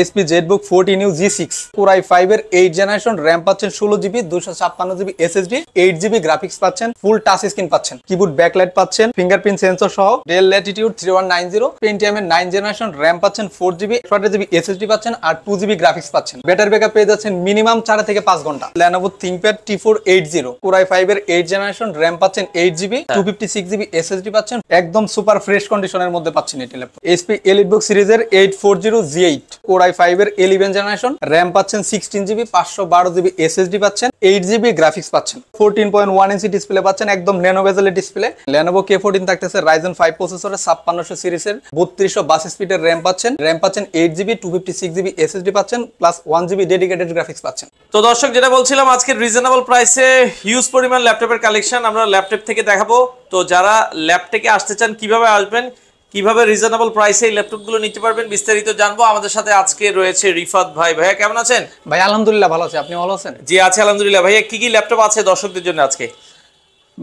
SP ZBook fourteen U G six core i five এর eight generation RAM পাচ্ছেন ষোলো GB দুশো ছাপ্পান্ন GB SSD eight GB graphics পাচ্ছেন ফুল টাচ স্ক্রিন পাচ্ছেন কিবোর্ড ব্যাকলাইট পাচ্ছেন ফিঙ্গারপ্রিন্ট সেন্সর সহ Dell Latitude three one nine zero Pentium এর নাইন জেনারেশন র্যাম পাচ্ছেন ফোর জিবি ছটা জিবি এসএসডি পাচ্ছেন আর টু জিবি গ্রাফিক্স পাচ্ছেন ব্যাটারি ব্যাকআপ পেয়ে যাচ্ছেন মিনিমাম চার থেকে পাঁচ ঘন্টা Lenovo ThinkPad T four eight zero core i five এর এইট জেনারেশন র্যাম পাচ্ছেন eight GB two fifty six GB SSD পাচ্ছেন একদম সুপার ফ্রেশ কন্ডিশনের মধ্যে পাচ্ছেন এটি ল্যাপটপ এসপি এলিট বুক সিরিজের eight four zero G eight i5 এর ইলেভেন জেনারেশন র্যাম পাচ্ছেন 16GB 512GB SSD পাচ্ছেন 8GB গ্রাফিক্স পাচ্ছেন 14.1 ইঞ্চি ডিসপ্লে পাচ্ছেন একদম Lenovo লেনোভেজেলের ডিসপ্লে Lenovo K14 থাকতেছে Ryzen 5 প্রসেসরের ছাপ্পান্নশো সিরিজের বত্রিশশো স্পিডের র্যাম পাচ্ছেন র্যাম পাচ্ছেন 8GB 256GB SSD পাচ্ছেন প্লাস 1GB ডেডিকেটেড গ্রাফিক্স পাচ্ছেন তো দর্শক যেটা বলছিলাম আজকে রিজনেবল প্রাইসে হিউজ পরিমাণ ল্যাপটপের কালেকশন আমরা ল্যাপটপ থেকে দেখাবো তো যারা ল্যাপটপে আসতে চান কিভাবে আসবেন কিভাবে রিজনেবল প্রাইসে এই ল্যাপটপগুলো নিতে পারবেন বিস্তারিত জানবো আমাদের সাথে আজকে রয়েছে রিফাত ভাই ভাইয়া কেমন আছেন ভাই আলহামদুলিল্লাহ ভালো আছে আপনি ভালো আছেন জি আছে আলহামদুলিল্লাহ ভাইয়া কি কি ল্যাপটপ আছে দর্শকদের জন্য আজকে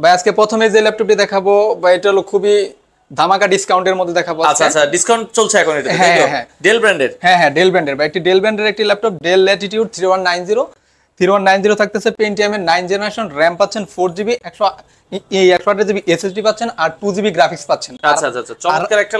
ভাই আজকে প্রথমে যে ল্যাপটপটি দেখাবো ভাই এটা হলো খুবই ধামাকা ডিসকাউন্টের মধ্যে দেখাবো আচ্ছা আচ্ছা ডিসকাউন্ট চলছে এখন এটা হ্যাঁ হ্যাঁ ডেল ব্র্যান্ডের হ্যাঁ হ্যাঁ ডেল ব্র্যান্ডের ভাই একটি ডেল ব্র্যান্ডের একটি laptop Dell Latitude 3190 three one nine zero থাকতেছে নাইন জেনারেশন র্যাম পাচ্ছেন ফোর জিবি একশো একশো জিবি পাচ্ছেন আর টু জিবি গ্রাফিক্স পাচ্ছেন আচ্ছা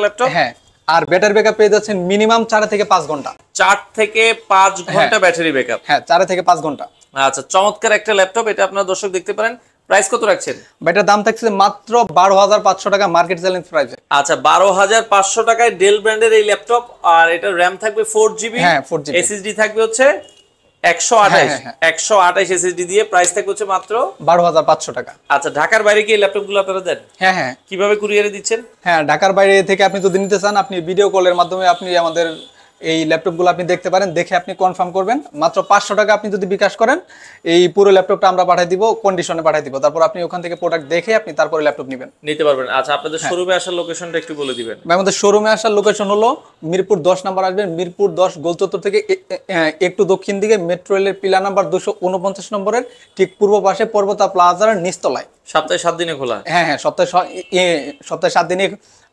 ল্যাপটপ আচ্ছা, আচ্ছা, হ্যাঁ আর ব্যাটারি ব্যাকআপ পেয়ে যাচ্ছেন মিনিমাম চার থেকে পাঁচ ঘন্টা চার থেকে পাঁচ হ্যাঁ। ঘন্টা ব্যাটারি ব্যাকআপ হ্যাঁ চার থেকে পাঁচ ঘন্টা আচ্ছা চমৎকার একটা ল্যাপটপ এটা আপনার দর্শক দেখতে পারেন প্রাইস কত রাখছেন ব্যাটার দাম থাকছে মাত্র বারো হাজার পাঁচশো টাকা মার্কেট চ্যালেঞ্জ প্রাইসে আচ্ছা বারো হাজার পাঁচশো টাকায় ডেল ব্র্যান্ডের এই ল্যাপটপ আর এটা র্যাম থাকবে ফোর জিবি হ্যাঁ ফোর জিবি এসএসডি থাকবে হচ্ছে একশো হ্যাঁ, হ্যাঁ, হ্যাঁ। একশো আঠাইশ দিয়ে প্রাইস মাত্র বারো হাজার পাঁচশো টাকা আচ্ছা ঢাকার বাইরে ল্যাপটপ গুলো আপনারা দেন হ্যাঁ হ্যাঁ কিভাবে দিচ্ছেন হ্যাঁ ঢাকার বাইরে থেকে আপনি যদি নিতে চান আপনি ভিডিও কলের মাধ্যমে আপনি আমাদের এই ল্যাপটপগুলো আপনি দেখতে পারেন দেখে আপনি কনফার্ম করবেন মাত্র পাঁচশো টাকা আপনি যদি বিকাশ করেন এই পুরো ল্যাপটপটা আমরা পাঠিয়ে দিব কন্ডিশনে পাঠিয়ে দিব তারপর আপনি ওখান থেকে প্রোডাক্ট দেখে আপনি তারপরে ল্যাপটপ নেবেন নিতে পারবেন আচ্ছা আপনাদের শোরুমে হ্যাঁ। আসার লোকেশনটা একটু বলে দিবেন আমাদের শোরুমে আসার লোকেশন হলো মিরপুর দশ নাম্বার আসবেন মিরপুর দশ গোলচত্বর থেকে একটু দক্ষিণ দিকে মেট্রো রেলের পিলা নাম্বার দুশো উনপঞ্চাশ নম্বরের ঠিক পূর্ব পাশে পর্বতা প্লাজার নিস্তলায় সপ্তাহে সাত দিনে খোলা হ্যাঁ হ্যাঁ সপ্তাহে সপ্তাহে সাত দিনে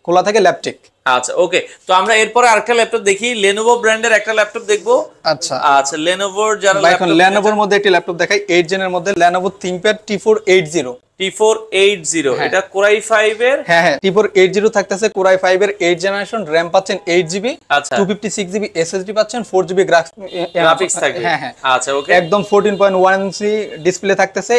খোলা থাকে ল্যাপটেক আচ্ছা ওকে তো আমরা এরপরে আরেকটা ল্যাপটপ দেখি লেনোভো ব্র্যান্ডের একটা ল্যাপটপ দেখবো আচ্ছা আচ্ছা লেনোভোর যারা এখন লেনোভোর মধ্যে একটি ল্যাপটপ দেখাই 8 এর মধ্যে লেনোভো ThinkPad T480 T480 হ্যাঁ। এটা Core i5 এর হ্যাঁ হ্যাঁ T480 থাকতেছে Core i5 এর 8 জেনারেশন RAM পাচ্ছেন 8GB আচ্ছা 256GB SSD পাচ্ছেন 4GB গ্রাফিক্স থাকবে হ্যাঁ হ্যাঁ আচ্ছা ওকে একদম 14.1 ইঞ্চি ডিসপ্লে থাকতেছে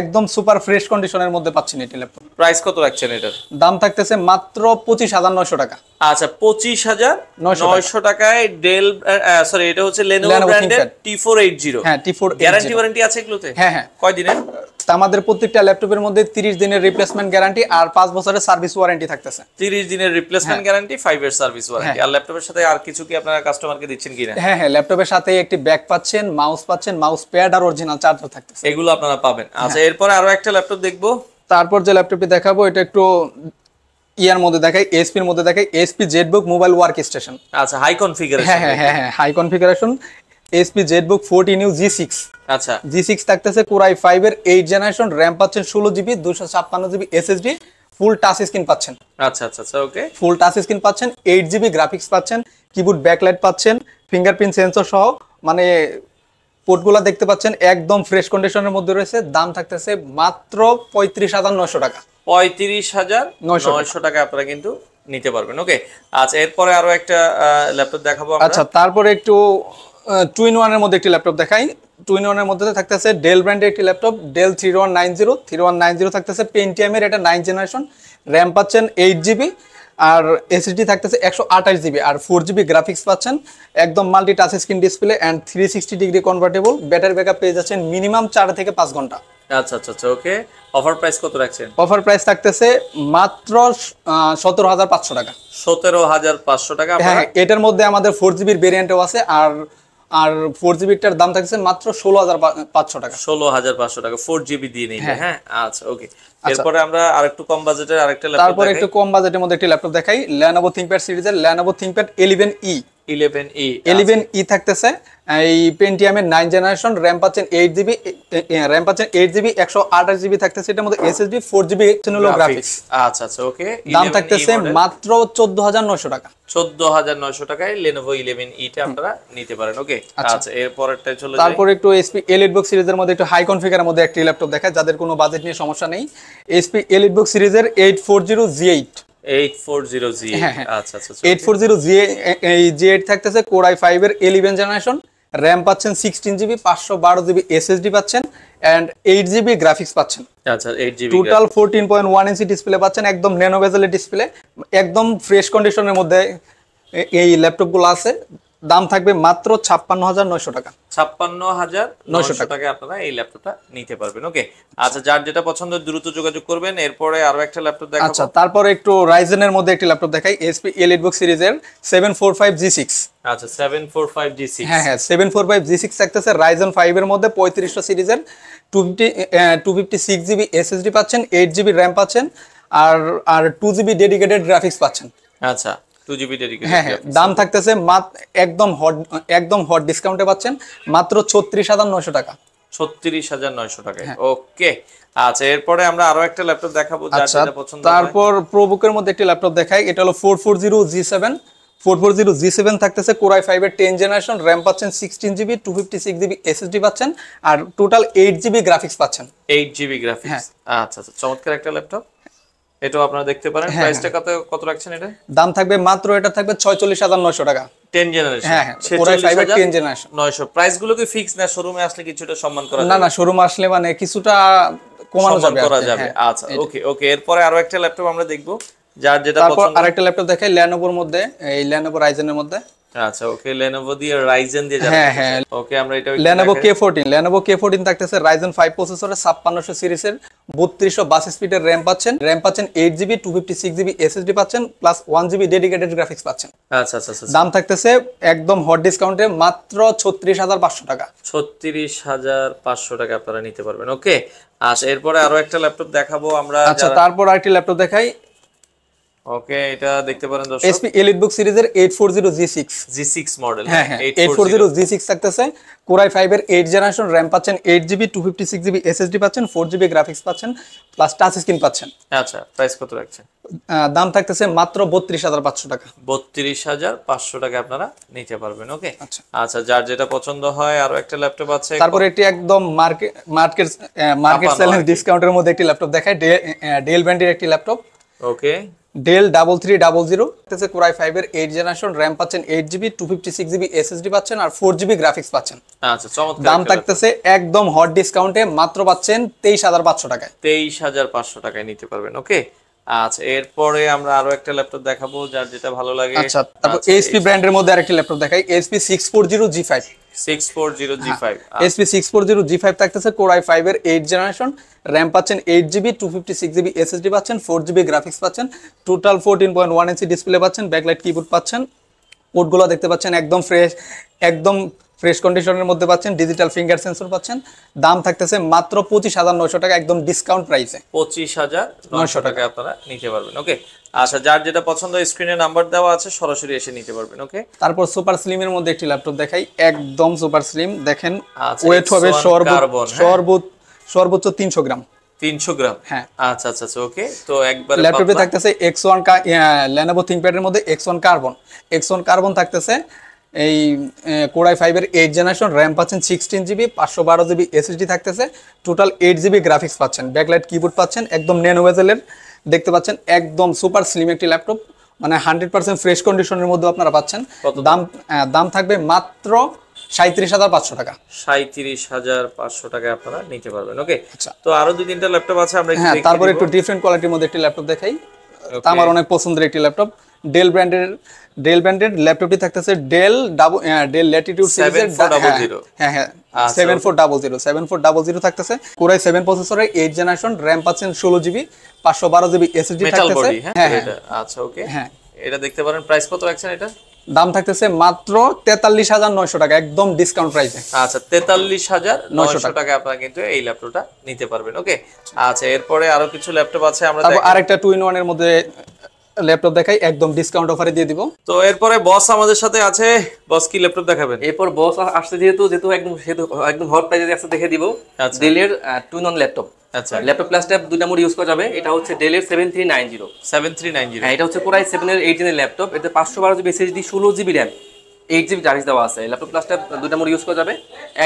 একদম সুপার ফ্রেশ কন্ডিশনের মধ্যে পাচ্ছেন এটি ল্যাপটপ প্রাইস কত রাখছেন এটার দাম থাকতেছে মাত্র পঁচিশ হাজার নয়শো টাকা আচ্ছা পঁচিশ হাজার নয়শো টাকায় ডেল সরি এটা হচ্ছে হ্যাঁ, লেনোভো হ্যাঁ, হ্যাঁ। আমাদের প্রত্যেকটা ল্যাপটপের মধ্যে 30 দিনের রিপ্লেসমেন্ট গ্যারান্টি আর 5 বছরের সার্ভিস ওয়ারেন্টি থাকতেছে 30 দিনের রিপ্লেসমেন্ট গ্যারান্টি 5 এর সার্ভিস ওয়ারেন্টি আর ল্যাপটপের সাথে আর কিছু কি আপনারা কাস্টমারকে দিচ্ছেন কিনা হ্যাঁ হ্যাঁ ল্যাপটপের সাথে একটি ব্যাগ পাচ্ছেন মাউস পাচ্ছেন মাউস প্যাড আর অরিজিনাল চার্জার থাকতেছে এগুলো আপনারা পাবেন আচ্ছা এরপর আরো একটা ল্যাপটপ দেখবো তারপর যে ল্যাপটপটি দেখাবো এটা একটু ইয়ার মধ্যে দেখাই এসপির মধ্যে দেখাই SP ZBook mobile workstation আচ্ছা হাই কনফিগারেশন হ্যাঁ হ্যাঁ হ্যাঁ high configuration SP ZBook fourteen U G six আচ্ছা জি সিক্স থাকতেছে কোরাই ফাইভের এর এইট জেনারেশন র্যাম পাচ্ছেন ষোলো জিবি দুশো ছাপ্পান্ন GB SSD full touch screen পাচ্ছেন আচ্ছা আচ্ছা আচ্ছা ওকে ফুল টাচ স্ক্রিন পাচ্ছেন এইট জিবি গ্রাফিক্স পাচ্ছেন কিবোর্ড ব্যাকলাইট পাচ্ছেন ফিঙ্গারপ্রিন্ট সেন্সর সহ মানে পোর্টগুলো দেখতে পাচ্ছেন একদম ফ্রেশ কন্ডিশনের মধ্যে রয়েছে দাম থাকতেছে মাত্র পঁয়ত্রিশ হাজার নয়শো টাকা পঁয়ত্রিশ হাজার নয়শো টাকা আপনারা কিন্তু নিতে পারবেন ওকে আচ্ছা এরপরে আরো একটা ল্যাপটপ দেখাবো আচ্ছা তারপরে একটু টুইন ওয়ানের মধ্যে একটি ল্যাপটপ দেখাই টুইন ওয়ানের মধ্যে থাকতেছে ডেল ব্র্যান্ডের একটি laptop Dell three one nine zero three one nine zero থাকতেছে পেন্টিএমের এটা নাইন জেনারেশন র্যাম পাচ্ছেন এইট জিবি আর এসএসডি থাকতেছে একশো আঠাশ জিবি আর ফোর জিবি গ্রাফিক্স পাচ্ছেন একদম multi touch screen display and three sixty degree convertible battery backup পেয়ে যাচ্ছেন মিনিমাম চার থেকে পাঁচ ঘন্টা আচ্ছা আচ্ছা আচ্ছা ওকে অফার প্রাইস কত রাখছেন অফার প্রাইস থাকতেছে মাত্র সতেরো হাজার পাঁচশো টাকা সতেরো হাজার পাঁচশো টাকা হ্যাঁ এটার মধ্যে আমাদের ফোর জিবির ভেরিয়েন্টও আছে আর আর ফোর জিবিটার দাম থাকছে মাত্র ষোলো হাজার পাঁচশো টাকা ষোলো হাজার পাঁচশো টাকা ফোর জিবি দিয়ে নিলে হ্যাঁ, হ্যাঁ? আচ্ছা ওকে আচ্ছা। এরপরে আমরা আরেকটু কম বাজেটের আরেকটা তারপরে একটু কম বাজেটের মধ্যে একটি ল্যাপটপ দেখাই Lenovo ThinkPad সিরিজের Lenovo ThinkPad E eleven E থাকতেছে এই জেনারেশন পাচ্ছেন এইট জিবি র্যাম পাচ্ছেন এইট জিবি একশো আঠাশ জিবি থাকতেছে এটার মধ্যে গ্রাফিক্স আচ্ছা আচ্ছা ওকে দাম থাকতেছে মাত্র চোদ্দ হাজার নয়শো টাকা চোদ্দ হাজার নয়শো টাকায় লেনোভো ইলেভেন ইটা আপনারা নিতে পারেন ওকে আচ্ছা।, আচ্ছা এরপরেরটা চলে তারপর একটু এসপি এলিট বুক সিরিজের মধ্যে একটু হাই কনফিগারের মধ্যে একটি ল্যাপটপ দেখায় যাদের কোনো বাজেট নিয়ে সমস্যা নেই এসপি এলিট বুক সিরিজের eight four zero G eight হ্যাঁ, হ্যাঁ। আচ্ছা, আচ্ছা, আচ্ছা, থাকতেছে জেনারেশন পাচ্ছেন পাচ্ছেন গ্রাফিক্স পাচ্ছেন আচ্ছা টোটাল ডিসপ্লে পাচ্ছেন একদম ডিসপ্লে একদম ফ্রেশ কন্ডিশনের মধ্যে এই ল্যাপটপগুলো আছে দাম থাকবে মাত্র ছাপ্পান্ন হাজার নয়শো টাকা ছাপ্পান্ন হাজার নয়শো টাকায় আপনারা এই ল্যাপটপটা নিতে পারবেন ওকে আচ্ছা যার যেটা পছন্দ দ্রুত যোগাযোগ করবেন এরপরে আরো একটা ল্যাপটপ দেখাবো আচ্ছা তারপরে একটু রাইজেনের মধ্যে একটি ল্যাপটপ দেখাই এসপি এলিট বুক সিরিজের seven four five G six আচ্ছা সেভেন ফোর ফাইভ জি হ্যাঁ হ্যাঁ seven four five G six থাকতেছে ফাইভের মধ্যে পঁয়ত্রিশটা সিরিজের two fifty two fifty six GB পাচ্ছেন এইট জিবি র্যাম পাচ্ছেন আর আর টু জিবি ডেডিকেটেড গ্রাফিক্স পাচ্ছেন আচ্ছা হ্যাঁ, হ্যাঁ, দাম থাকতেছে একদম হট একদম হট ডিসকাউন্টে পাচ্ছেন মাত্র টাকা টাকা হ্যাঁ। ওকে আচ্ছা এরপরে আমরা আরো একটা ল্যাপটপ দেখাবো যার আচ্ছা, তারপর মধ্যে একটি ল্যাপটপ দেখাই এটা হলো জিরো জি সেভেন থাকতেছে কোরাই ফাইভের টেন জেনারেশন র্যাম পাচ্ছেন sixteen GB six GB SSD পাচ্ছেন আর টোটাল এইট জিবি গ্রাফিক্স পাচ্ছেন এইট জিবি গ্রাফিক্স আচ্ছা আচ্ছা চমৎকার একটা ল্যাপটপ এটাও আপনারা দেখতে পারেন প্রাইসটা হ্যাঁ, হ্যাঁ। কত কত রাখছেন এটা দাম থাকবে মাত্র এটা থাকবে 46900 টাকা 10 জেনারেশন হ্যাঁ হ্যাঁ 10 জেনারেশন 900 প্রাইস গুলো কি ফিক্স না শোরুমে আসলে কিছুটা সম্মান করা না না শোরুমে আসলে মানে কিছুটা কমানো যাবে করা যাবে হ্যাঁ। আচ্ছা ওকে ওকে এরপর আরো একটা ল্যাপটপ আমরা দেখব যার যেটা পছন্দ তারপর আরেকটা ল্যাপটপ দেখাই লেনোভোর মধ্যে এই লেনোভো রাইজেনের মধ্যে আচ্ছা ওকে Lenovo দিয়ে Ryzen দিয়ে হ্যাঁ হ্যাঁ ওকে আমরা এটা Lenovo K14 Lenovo K14 থাকতেছে Ryzen 5 প্রসেসরের 5600 সিরিজের 3200 বাস স্পিডের RAM পাচ্ছেন RAM পাচ্ছেন 8GB 256GB SSD পাচ্ছেন প্লাস 1GB ডেডিকেটেড গ্রাফিক্স পাচ্ছেন আচ্ছা, আচ্ছা আচ্ছা আচ্ছা দাম থাকতেছে একদম হট ডিসকাউন্টে মাত্র 36500 টাকা 36500 টাকা আপনারা নিতে পারবেন ওকে আচ্ছা এরপরে আরো একটা ল্যাপটপ দেখাবো আমরা আচ্ছা তারপর আরেকটি ল্যাপটপ দেখাই ওকে এটা দেখতে পারেন দর্শক এসপি এলিট বুক সিরিজের 840 G6 G6 মডেল হ্যাঁ 840 হ্যাঁ, G6 থাকতেছে কোরাই 5 এর 8 জেনারেশন র‍্যাম পাচ্ছেন 8GB 256GB SSD পাচ্ছেন 4GB গ্রাফিক্স পাচ্ছেন প্লাস টাচ স্ক্রিন পাচ্ছেন আচ্ছা প্রাইস কত রাখছেন দাম থাকতেছে মাত্র 32500 টাকা 32500 টাকা আপনারা নিতে পারবেন ওকে আচ্ছা আচ্ছা যার যেটা পছন্দ হয় আর একটা ল্যাপটপ আছে তারপর এটি একদম মার্কেট মার্কেট মার্কেট সেলের ডিসকাউন্টের মধ্যে একটি ল্যাপটপ দেখায় ডেল ব্র্যান্ডের একটি laptop okay Dell double three double zero core i five এর এইট জেনারেশন র্যাম পাচ্ছেন eight GB two fifty six GB SSD পাচ্ছেন আর ফোর জিবি গ্রাফিক্স পাচ্ছেন আচ্ছা দাম থাকতেছে একদম হট ডিসকাউন্টে মাত্র পাচ্ছেন তেইশ হাজার পাঁচশো টাকায় তেইশ হাজার পাঁচশো টাকায় নিতে পারবেন ওকে আচ্ছা এরপরে আমরা আরো একটা ল্যাপটপ দেখাবো যার যেটা ভালো লাগে আচ্ছা তারপর আচ্ছা, এইচপি ব্র্যান্ডের মধ্যে আরেকটা ল্যাপটপ দেখাই HP six four zero G five 640G5 SP 640G5 থাকতেছে Core i5 এর জেনারেশন RAM পাচ্ছেন 8GB 256GB SSD পাচ্ছেন 4GB গ্রাফিক্স পাচ্ছেন টোটাল 14.1 ইঞ্চি ডিসপ্লে পাচ্ছেন ব্যাকলাইট কিবোর্ড পাচ্ছেন পোর্টগুলো দেখতে পাচ্ছেন একদম ফ্রেশ একদম ফ্রেশ কন্ডিশনের মধ্যে পাচ্ছেন ডিজিটাল ফিঙ্গার সেন্সর পাচ্ছেন দাম থাকতেছে মাত্র পঁচিশ হাজার নয়শো টাকা একদম ডিসকাউন্ট প্রাইসে পঁচিশ হাজার নয়শো টাকা আপনারা নিতে পারবেন ওকে আচ্ছা যার যেটা পছন্দ স্ক্রিনে নাম্বার দেওয়া আছে সরাসরি এসে নিতে পারবেন ওকে তারপর সুপার স্লিমের মধ্যে একটি ল্যাপটপ দেখাই একদম সুপার স্লিম দেখেন ওয়েট আচ্ছা, হবে হ্যাঁ? সর্বোচ্চ সর্বোচ্চ তিনশো গ্রাম 300 গ্রাম হ্যাঁ আচ্ছা আচ্ছা ওকে আচ্ছা, তো একবার ল্যাপটপে থাকতেছে X one carbon X one carbon থাকতেছে এই কোড়াই ফাইভের এইট জেনারেশন র্যাম পাচ্ছেন সিক্সটিন জিবি পাঁচশো বারো জিবি এসএসডি থাকতেছে টোটাল এইট জিবি গ্রাফিক্স পাচ্ছেন ব্যাকলাইট কিবোর্ড পাচ্ছেন একদম নেনোভেজেলের দেখতে পাচ্ছেন একদম সুপার স্লিম একটি ল্যাপটপ মানে হান্ড্রেড পার্সেন্ট ফ্রেশ কন্ডিশনের মধ্যে আপনারা পাচ্ছেন দাম দাম থাকবে মাত্র সাঁত্রিশ হাজার পাঁচশো টাকা সাঁত্রিশ হাজার পাঁচশো টাকা আপনারা নিতে পারবেন ওকে আচ্ছা। তো আরো দুই তিনটা ল্যাপটপ আছে আমরা হ্যাঁ তারপরে একটু ডিফারেন্ট কোয়ালিটির মধ্যে একটি ল্যাপটপ দেখাই আমার অনেক পছন্দের একটি ল্যাপটপ ডেল ব্র্যান্ডের ডেল ব্র্যান্ডের ল্যাপটপটি থাকতেছে ডেল ডাবল ডেল ল্যাটিটিউড সিরিজের হ্যাঁ হ্যাঁ seven four double zero seven four double zero থাকতেছে কোরাই সেভেন প্রসেসরের এইট জেনারেশন র্যাম পাচ্ছেন ষোলো জিবি পাঁচশো বারো জিবি এসএসডি থাকতেছে হ্যাঁ, হ্যাঁ, হ্যাঁ আচ্ছা ওকে হ্যাঁ এটা দেখতে পারেন প্রাইস কত রাখছেন এটা দাম থাকতেছে মাত্র তেতাল্লিশ হাজার নয়শো টাকা একদম ডিসকাউন্ট প্রাইস আচ্ছা তেতাল্লিশ হাজার নয়শো টাকা আপনারা কিন্তু এই ল্যাপটপটা নিতে পারবেন ওকে আচ্ছা এরপরে আরো কিছু ল্যাপটপ আছে আমরা আরেকটা টু ইন ওয়ান এর মধ্যে ল্যাপটপ দেখাই একদম ডিসকাউন্ট অফারে দিয়ে দিব তো এরপরে বস আমাদের সাথে আছে বস কি ল্যাপটপ দেখাবেন এরপর বস আসছে যেহেতু যেহেতু একদম সেহেতু একদম হট প্রাইজে আছে দেখে দিব ডেলের টু নন ল্যাপটপ আচ্ছা ল্যাপটপ প্লাস ট্যাব দুইটা মোড ইউজ করা যাবে এটা হচ্ছে ডেলের seven three nine zero seven three nine zero এটা হচ্ছে পুরাই সেভেন এর এইটিন এর ল্যাপটপ এতে পাঁচশো বারো জিবি এসএসডি ষোলো GB RAM eight GB charge দেওয়া আছে ল্যাপটপ প্লাসটা দুটা মোড় ইউজ করা যাবে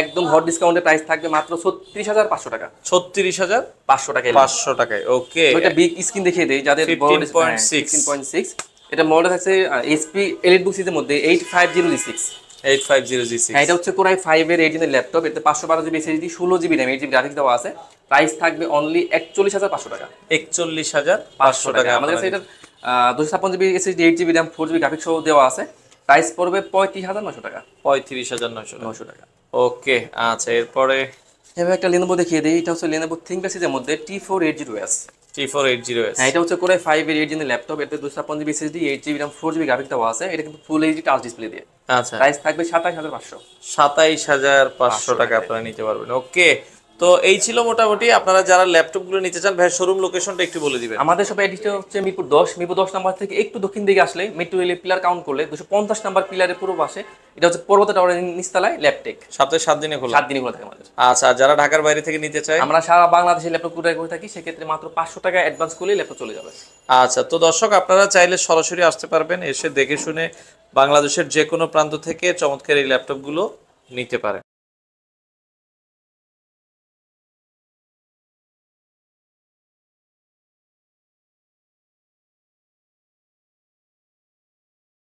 একদম হট ডিসকাউন্টের প্রাইস থাকবে মাত্র ছত্রিশ হাজার পাঁচশো টাকা ছত্রিশ হাজার পাঁচশো টাকা পাঁচশো টাকায় ওকে এটা বিগ স্ক্রিন দেখিয়ে দেয় যাদের ফিফটিন পয়েন্ট সিক্স এটা মডেল আছে এসপি এলিট বুক সিজের মধ্যে eight five zero G six eight five zero G six এটা হচ্ছে কোরাই ফাইভ এর এইটিনের ল্যাপটপ এতে পাঁচশো বারো জিবি এসএসডি ষোলো GB RAM eight GB graphics দেওয়া আছে প্রাইস থাকবে অনলি একচল্লিশ হাজার পাঁচশো টাকা একচল্লিশ হাজার পাঁচশো টাকা আমাদের কাছে এটা দুশো ছাপ্পান্ন GB SSD eight GB RAM four GB graphics সহ দেওয়া আছে প্রাইস পড়বে পঁয়ত্রিশ হাজার নশো টাকা পঁয়ত্রিশ হাজার নশো টাকা ওকে আচ্ছা এরপরে এবার একটা লেনোভো দেখিয়ে দিই এটা হচ্ছে লেনোভো থিঙ্কপ্যাড এর মধ্যে T four eight zero S T four eight zero S হ্যাঁ এটা হচ্ছে করে ফাইভ এর এইট জিবি ল্যাপটপ এতে দুশো পঞ্চাশ GB SSD eight GB RAM four GB graphic দেওয়া আছে এটা কিন্তু ফুল এইচডি টাচ ডিসপ্লে দিয়ে আচ্ছা প্রাইস থাকবে সাতাইশ হাজার পাঁচশো সাতাইশ হাজার পাঁচশো টাকা আপনারা নিতে পারবেন ওকে তো এই ছিল মোটামুটি আপনারা যারা ল্যাপটপ গুলো নিতে চান ভাই শোরুম লোকেশনটা একটু বলে দিবেন আমাদের সব এডিটা হচ্ছে মিরপুর দশ মিরপুর দশ নাম্বার থেকে একটু দক্ষিণ দিকে আসলে মিটু রেলে পিলার কাউন্ট করলে দুশো পঞ্চাশ নাম্বার পিলারের পুরো পাশে এটা হচ্ছে পর্বত টাওয়ারের নিস্তালায় ল্যাপটেক সপ্তাহে সাত দিনে খোলা সাত দিনে খোলা থাকে আমাদের আচ্ছা যারা ঢাকার বাইরে থেকে নিতে চায় আমরা সারা বাংলাদেশে ল্যাপটপ কুরিয়ার করে থাকি সেক্ষেত্রে মাত্র পাঁচশো টাকা অ্যাডভান্স করলে ল্যাপটপ চলে যাবে আচ্ছা তো দর্শক আপনারা চাইলে সরাসরি আসতে পারবেন এসে দেখে শুনে বাংলাদেশের যে কোনো প্রান্ত থেকে চমৎকার এই ল্যাপটপগুলো নিতে পারেন